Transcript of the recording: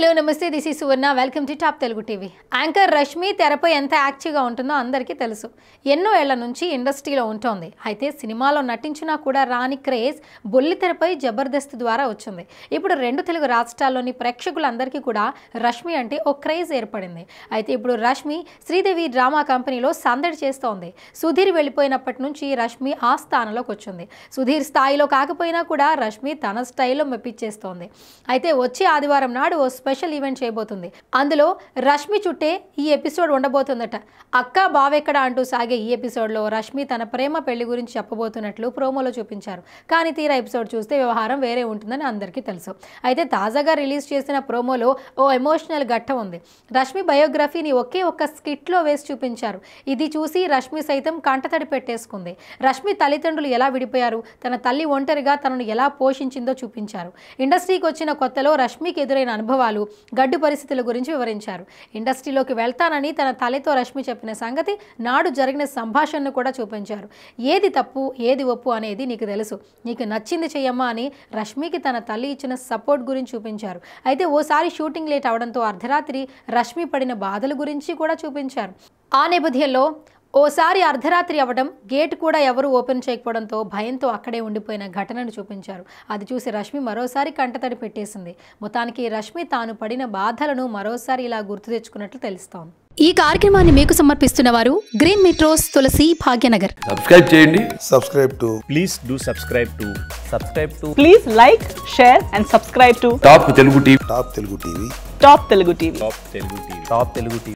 hello నమస్తే this ఈ Suvarna welcome to top Telugu TV anchor Rashmi తెరపై ఎంత యాక్టివ్గా ఉంటుందో అందరికీ తెలుసు ఎన్నో ఏళ్ల నుంచి ఇండస్ట్రీలో ఉంటుంది అయితే సినిమాలో నటించినా కూడా రాని క్రేజ్ బొల్లి తెరపై జబర్దస్త్ ద్వారా వచ్చింది ఇప్పుడు రెండు తెలుగు రాష్ట్రాల్లోని ప్రేక్షకులందరికీ కూడా రష్మి అంటే ఓ క్రేజ్ ఏర్పడింది అయితే ఇప్పుడు రష్మి శ్రీదేవి డ్రామా కంపెనీలో సందడి చేస్తోంది సుధీర్ వెళ్ళిపోయినప్పటి నుంచి రష్మి ఆ స్థానంలోకి వచ్చింది సుధీర్ స్థాయిలో కాకపోయినా కూడా రష్మి తన స్టైల్లో మెప్పించేస్తోంది అయితే వచ్చే ఆదివారం నాడు ఓ స్పెషల్ ఈవెంట్ చేయబోతుంది అందులో రష్మి చుట్టే ఈ ఎపిసోడ్ ఉండబోతుందట అక్క బావెక్కడ అంటూ సాగే ఈ ఎపిసోడ్లో రష్మి తన ప్రేమ పెళ్లి గురించి చెప్పబోతున్నట్లు ప్రోమోలో చూపించారు కానీ తీరా ఎపిసోడ్ చూస్తే వ్యవహారం వేరే ఉంటుందని అందరికీ తెలుసు అయితే తాజాగా రిలీజ్ చేసిన ప్రోమోలో ఓ ఎమోషనల్ ఘట్టం ఉంది రష్మి బయోగ్రఫీని ఒకే ఒక్క స్కిట్లో వేసి చూపించారు ఇది చూసి రష్మి సైతం కంటతడి పెట్టేసుకుంది రష్మి తల్లిదండ్రులు ఎలా విడిపోయారు తన తల్లి ఒంటరిగా తనను ఎలా పోషించిందో చూపించారు ఇండస్ట్రీకి వచ్చిన కొత్తలో రష్మికి ఎదురైన అనుభవాలు పరిణామాలు గడ్డు పరిస్థితుల గురించి వివరించారు ఇండస్ట్రీలోకి వెళ్తానని తన తలతో రష్మి చెప్పిన సంగతి నాడు జరిగిన సంభాషణను కూడా చూపించారు ఏది తప్పు ఏది ఒప్పు అనేది నీకు తెలుసు నీకు నచ్చింది చెయ్యమ్మా అని రష్మికి తన తల్లి ఇచ్చిన సపోర్ట్ గురించి చూపించారు అయితే ఓసారి షూటింగ్ లేట్ అవడంతో అర్ధరాత్రి రష్మి పడిన బాధల గురించి కూడా చూపించారు ఆ నేపథ్యంలో ఓసారి అర్ధరాత్రి అవ్వడం గేట్ కూడా ఎవరూ ఓపెన్ చేయకపోవడంతో భయంతో అక్కడే ఉండిపోయిన ఘటనను చూపించారు అది చూసి రష్మి మరోసారి కంటతడి పెట్టేసింది మొత్తానికి రష్మి తాను పడిన బాధలను మరోసారి ఇలా గుర్తు తెచ్చుకున్నట్లు తెలుస్తోంది ఈ కార్యక్రమాన్ని మీకు సమర్పిస్తున్న వారు green metros Tulasi Bhagyanagar subscribe చేయండి subscribe to please do subscribe to subscribe to please like share and subscribe to top Telugu TV top Telugu TV top Telugu TV top Telugu TV top Telugu TV